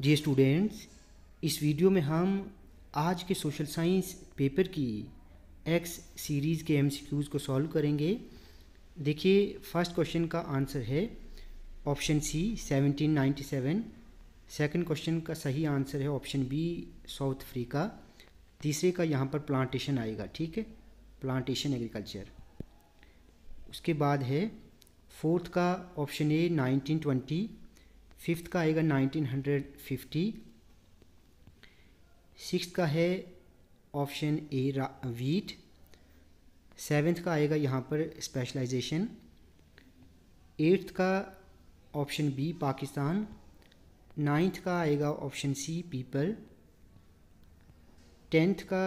जी students इस video में हम आज के सोशल साइंस पेपर की एक्स सीरीज़ के एमसीक्यूज़ को सॉल्व करेंगे देखिए फर्स्ट क्वेश्चन का आंसर है ऑप्शन सी 1797 सेकंड क्वेश्चन का सही आंसर है ऑप्शन बी साउथ अफ्रीका तीसरे का यहाँ पर प्लांटेशन आएगा ठीक है प्लांटेशन एग्रीकल्चर उसके बाद है फोर्थ का ऑप्शन ए 1920 फिफ्थ का आएगा 1950 सिक्स का है ऑप्शन ए वीट सेवेंथ का आएगा यहाँ पर स्पेशलाइजेशन एट्थ का ऑप्शन बी पाकिस्तान नाइन्थ का आएगा ऑप्शन सी पीपल टेंथ का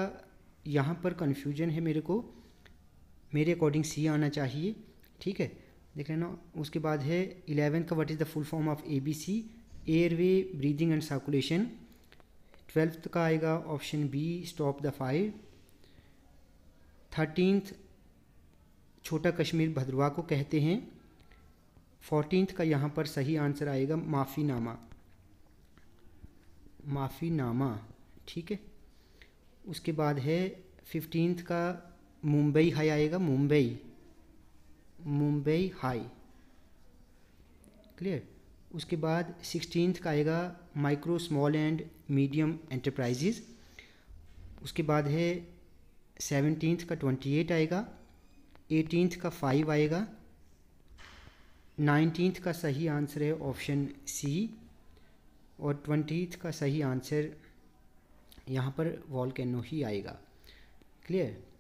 यहाँ पर कन्फ्यूजन है मेरे को मेरे अकॉर्डिंग सी आना चाहिए ठीक है देख लेना उसके बाद है इलेवन का what is the full form of A B C airway breathing and circulation twelfth का आएगा option B stop the fire thirteenth छोटा कश्मीर भद्रवा को कहते हैं फोर्टीनथ का यहाँ पर सही आंसर आएगा माफ़ीनामा माफ़ीनामा ठीक है उसके बाद है फिफ्टीनथ का मुंबई हाई आएगा मुंबई मुंबई हाई क्लियर उसके बाद सिक्सटीन का आएगा micro small and medium enterprises उसके बाद है सेवनटीन का ट्वेंटी एट आएगा एटीन का फाइव आएगा नाइनटीन का सही आंसर है ऑप्शन सी और ट्वेंटी का सही आंसर यहाँ पर वॉल कैनो ही आएगा क्लियर